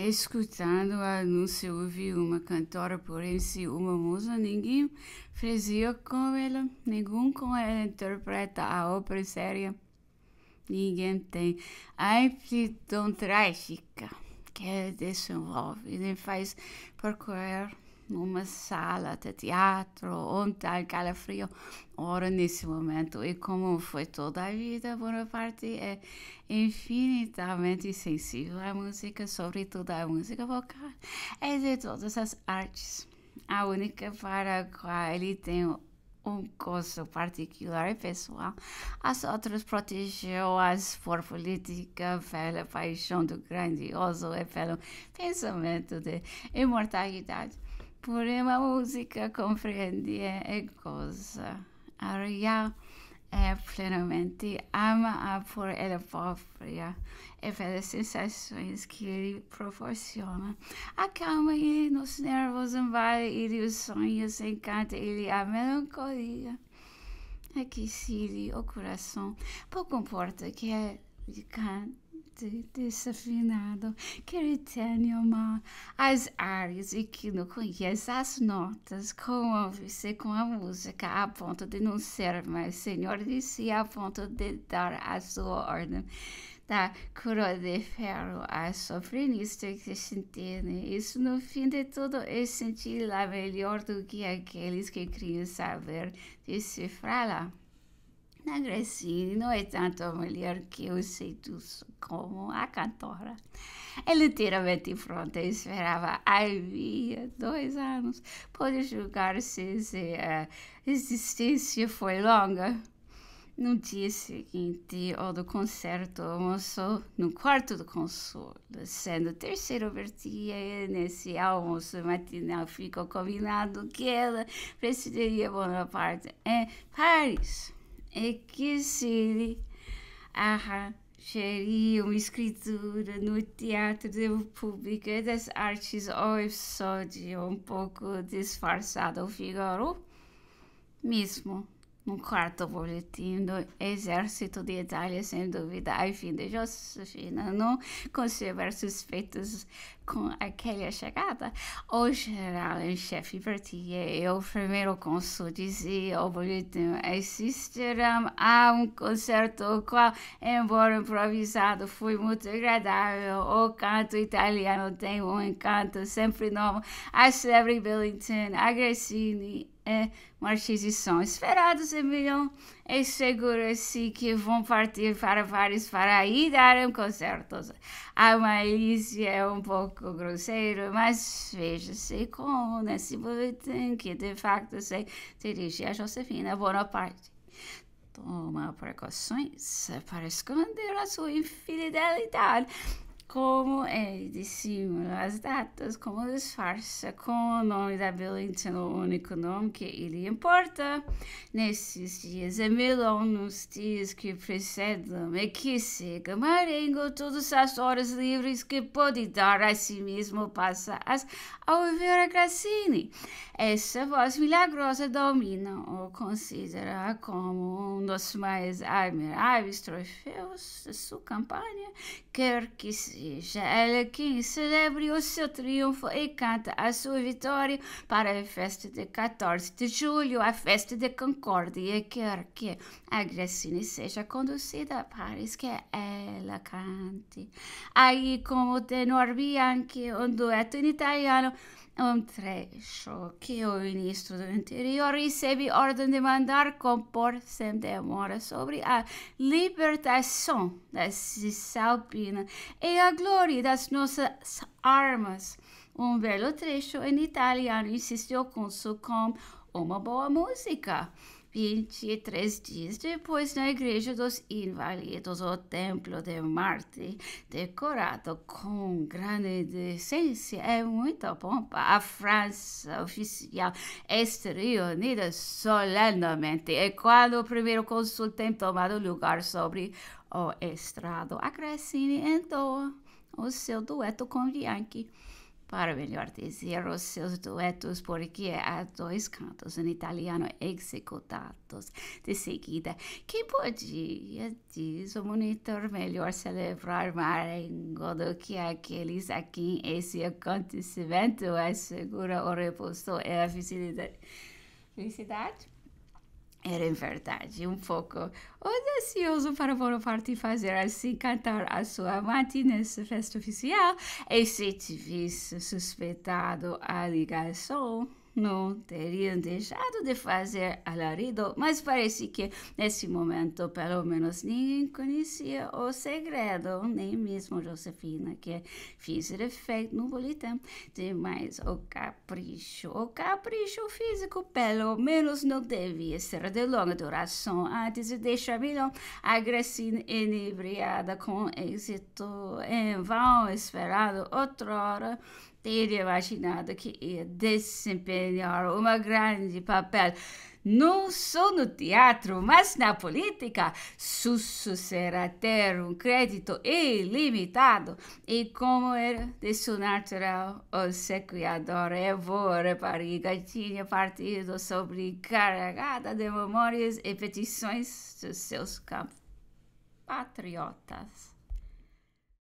Escutando o anúncio, ouvi uma cantora, porém, se uma musa, ninguém fazia com ela, nenhum com ela interpreta a ópera séria. Ninguém tem a amplitude trágica que desenvolve e faz percorrer numa sala de teatro, onde há calafrio. Ora, nesse momento, e como foi toda a vida, Bonaparte é infinitamente sensível à música, sobretudo à música vocal, e é de todas as artes. A única para a qual ele tem um gosto particular e pessoal. As outras protegeu-as por política, pela paixão do grandioso e pelo pensamento de imortalidade pure uma música compreende e coisa Aria é plenamente ama a por ela própria e pelas sensações que ele proporciona. Acalma ele nos nervos, embala ele os sonhos, encanta ele a melancolia. Aquecile o coração, pouco importa que ele cante de desafinado. ele tenha uma as áreas e que não conhece as notas, como você com a música a ponto de não ser mais senhor de si, a ponto de dar a sua ordem da coroa de ferro a sofrenista que sentene. Isso, no fim de tudo, é sentir lá melhor do que aqueles que queriam saber decifrá-la. Na Grécia não é tanto a mulher que eu sei tudo como a cantora. Ele inteiramente pronta esperava havia dois anos. Pode julgar-se se a eh, existência foi longa. No dia seguinte ao do concerto, almoçou no quarto do consolo, sendo o terceiro vertia nesse almoço matinal ficou combinado que ela presidiria Bonaparte em Paris é que cheire a seria uma escritura no Teatro de público das Artes ou episódio um pouco disfarçado, Figaro mesmo. Um quarto boletim do Exército de Itália, sem dúvida, a vida Josefina não concebeu suspeitas com aquela chegada. O general em chefe Bertier e o primeiro consul dizia o boletim existirá a um concerto, o qual, embora improvisado, foi muito agradável. O canto italiano tem um encanto sempre novo. A celebre Billington, a Grassini é uma esperados em semelhão e é segura-se que vão partir para vários para aí dar um concerto. A Maíse é um pouco grosseiro, mas veja-se como nesse né? boletim que de facto se dirige a Josefina Bonaparte. Toma precauções para esconder a sua infidelidade como é de cima as datas, como disfarça com o nome da Belém sendo o único nome que ele importa. Nesses dias e é mil anos dias que precedem e é que siga Marengo, todas as horas livres que pode dar a si mesmo passa ouvir a Grassini. Essa voz milagrosa domina ou considera como um dos mais admiráveis troféus de sua campanha, quer que seja ela que celebre o seu triunfo e canta a sua vitória para a festa de 14 de julho, a festa de concórdia. Quer que a Gracine seja conduzida a paris que ela cante. Aí, como o tenor Bianchi, um dueto em italiano é um trecho que o ministro do interior recebe ordem de mandar compor sem demora sobre a libertação da Cisalpina e a glória das nossas armas. Um belo trecho em italiano insistiu com com uma boa música. 23 dias depois na igreja dos inválidos, o templo de Marte, decorado com grande decência e é muita pompa, a França oficial estreou reunida solenemente. E quando o primeiro consul tem tomado lugar sobre o estrado, a Cressine entoa o seu dueto com Bianchi para melhor dizer os seus duetos, porque há dois cantos em italiano executados de seguida. Quem podia, diz o monitor, melhor celebrar Marengo do que aqueles a quem esse acontecimento assegura o repouso e a felicidade? felicidade? Era em verdade um pouco audacioso para Bonaparte fazer assim cantar a sua amante nessa festa oficial e se tivesse suspeitado a ligação não teriam deixado de fazer alarido, mas parece que nesse momento, pelo menos, ninguém conhecia o segredo, nem mesmo Josefina, que fez efeito no boletim. Demais, o capricho, o capricho físico, pelo menos, não devia ser de longa duração antes de deixar Milão agressiva e inebriada com êxito em vão esperado outrora ele imaginado que ia desempenhar um grande papel não só no teatro, mas na política, será ter um crédito ilimitado. E como era de seu natural, o sequiador Evora Pariga tinha partido sobrecarregada de memórias e petições de seus compatriotas.